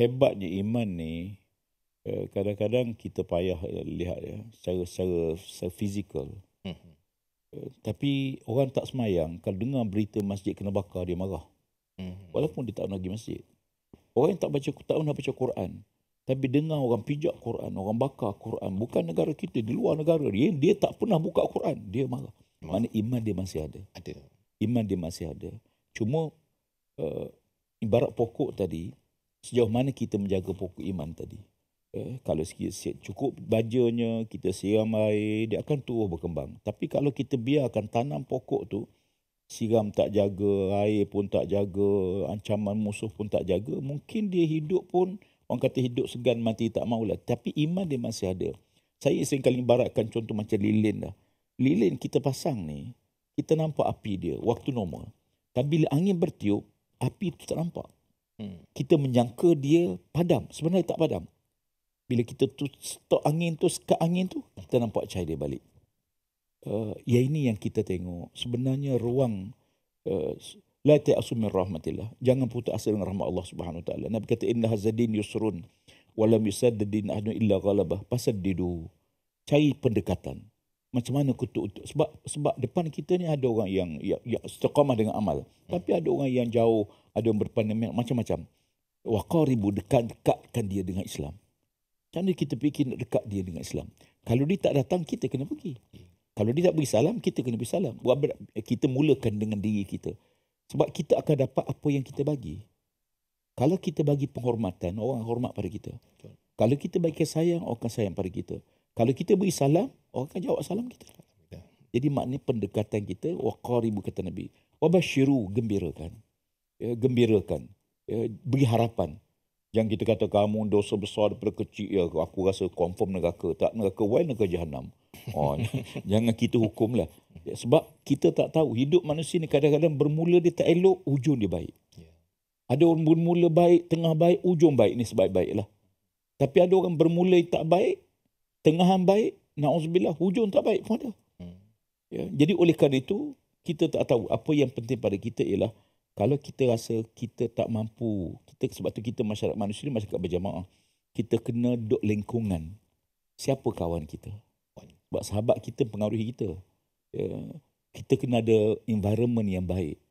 hebatnya iman ni eh, kadang-kadang kita payah eh, lihat ya secara secara, secara fizikal. Hmm. Tapi orang tak semayang kalau dengar berita masjid kena bakar dia marah. Hmm. Walaupun dia tak pernah pergi masjid. Orang yang tak baca tak pernah baca Quran. Tapi dengar orang pijak Quran, orang bakar Quran, bukan negara kita, di luar negara dia, dia tak pernah buka Quran, dia marah. Hmm. Mana iman dia masih ada. Ada. Iman dia masih ada. Cuma uh, ibarat pokok tadi, sejauh mana kita menjaga pokok iman tadi. Eh, kalau sikit cukup bajanya, kita siram air, dia akan tumbuh berkembang. Tapi kalau kita biarkan tanam pokok tu, siram tak jaga, air pun tak jaga, ancaman musuh pun tak jaga, mungkin dia hidup pun, orang kata hidup segan mati tak maulah. Tapi iman dia masih ada. Saya sering kali baratkan contoh macam lilin lah. Lilin kita pasang ni, kita nampak api dia waktu normal. Tapi bila angin bertiup, api tu tak nampak. Hmm. Kita menyangka dia padam. Sebenarnya tak padam. Bila kita tu, stok angin tu, sekat angin tu, kita nampak cahaya dia balik. Uh, ya ini yang kita tengok. Sebenarnya ruang uh, la ta'asum min rahmatillah. Jangan putus asa dengan rahmat Allah Subhanahu taala. Nabi kata inna hazadin yusrun wa lam yusaddidin ahdun illa ghalabah. Pasal didu. Cari pendekatan macam mana kutuk itu sebab sebab depan kita ni ada orang yang yang, yang istiqamah dengan amal tapi ada orang yang jauh ada yang berpandangan macam-macam waqaribu dekat dekatkan dia dengan Islam macam mana kita fikir nak dekat dia dengan Islam kalau dia tak datang kita kena pergi kalau dia tak beri salam kita kena beri salam eh, kita mulakan dengan diri kita sebab kita akan dapat apa yang kita bagi kalau kita bagi penghormatan orang hormat pada kita kalau kita bagi sayang orang akan sayang pada kita kalau kita beri salam orang akan jawab salam kita. Jadi maknanya pendekatan kita waqaribu kata Nabi. bashiru, gembirakan. Ya, gembirakan. Ya, beri harapan. Yang kita kata kamu dosa besar daripada kecil ya aku rasa confirm neraka. Tak neraka wain neraka jahanam. Oh, jangan kita hukumlah. Ya, sebab kita tak tahu hidup manusia ni kadang-kadang bermula dia tak elok, hujung dia baik. Ya. Ada orang bermula baik, tengah baik, ujung baik. Ini sebaik-baiklah. Tapi ada orang bermula tak baik, tengahan baik, Na'udzubillah, hujung tak baik pun ada. Hmm. Ya, jadi oleh kerana itu, kita tak tahu. Apa yang penting pada kita ialah, kalau kita rasa kita tak mampu, kita sebab tu kita masyarakat manusia ni masyarakat berjamaah, kita kena duduk lengkungan. Siapa kawan kita? Sebab sahabat kita pengaruhi kita. Ya, kita kena ada environment yang baik.